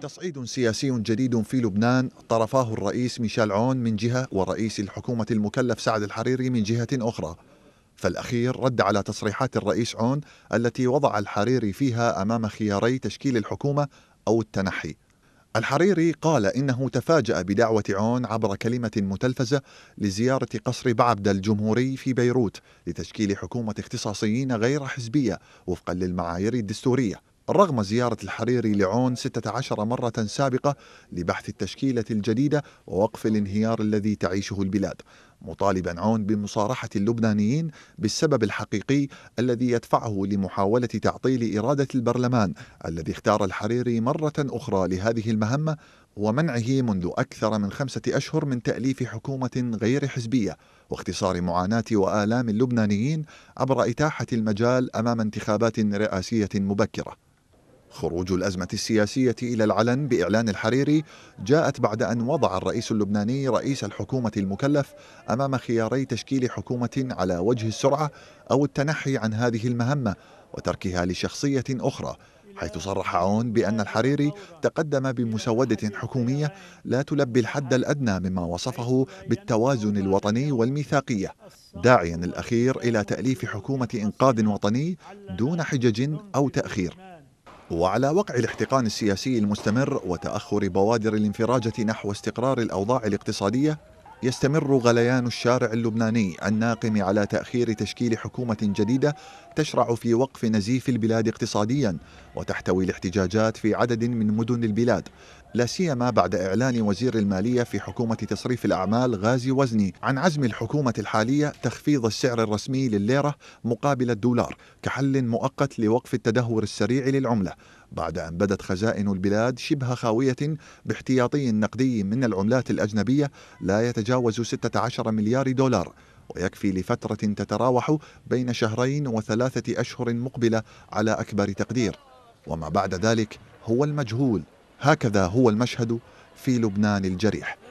تصعيد سياسي جديد في لبنان طرفاه الرئيس ميشيل عون من جهة ورئيس الحكومة المكلف سعد الحريري من جهة أخرى فالأخير رد على تصريحات الرئيس عون التي وضع الحريري فيها أمام خياري تشكيل الحكومة أو التنحي الحريري قال إنه تفاجأ بدعوة عون عبر كلمة متلفزة لزيارة قصر بعبد الجمهوري في بيروت لتشكيل حكومة اختصاصيين غير حزبية وفقا للمعايير الدستورية رغم زيارة الحريري لعون 16 مرة سابقة لبحث التشكيلة الجديدة ووقف الانهيار الذي تعيشه البلاد مطالبا عون بمصارحة اللبنانيين بالسبب الحقيقي الذي يدفعه لمحاولة تعطيل إرادة البرلمان الذي اختار الحريري مرة أخرى لهذه المهمة ومنعه منذ أكثر من خمسة أشهر من تأليف حكومة غير حزبية واختصار معاناة وآلام اللبنانيين عبر إتاحة المجال أمام انتخابات رئاسية مبكرة خروج الأزمة السياسية إلى العلن بإعلان الحريري جاءت بعد أن وضع الرئيس اللبناني رئيس الحكومة المكلف أمام خياري تشكيل حكومة على وجه السرعة أو التنحي عن هذه المهمة وتركها لشخصية أخرى حيث صرح عون بأن الحريري تقدم بمسودة حكومية لا تلبي الحد الأدنى مما وصفه بالتوازن الوطني والميثاقية داعيا الأخير إلى تأليف حكومة إنقاذ وطني دون حجج أو تأخير وعلى وقع الاحتقان السياسي المستمر وتأخر بوادر الانفراجة نحو استقرار الأوضاع الاقتصادية يستمر غليان الشارع اللبناني الناقم على تأخير تشكيل حكومة جديدة تشرع في وقف نزيف البلاد اقتصاديا وتحتوي الاحتجاجات في عدد من مدن البلاد لا سيما بعد إعلان وزير المالية في حكومة تصريف الأعمال غازي وزني عن عزم الحكومة الحالية تخفيض السعر الرسمي لليره مقابل الدولار كحل مؤقت لوقف التدهور السريع للعملة بعد أن بدت خزائن البلاد شبه خاوية باحتياطي نقدي من العملات الأجنبية لا يتجاوز 16 مليار دولار ويكفي لفترة تتراوح بين شهرين وثلاثة أشهر مقبلة على أكبر تقدير وما بعد ذلك هو المجهول هكذا هو المشهد في لبنان الجريح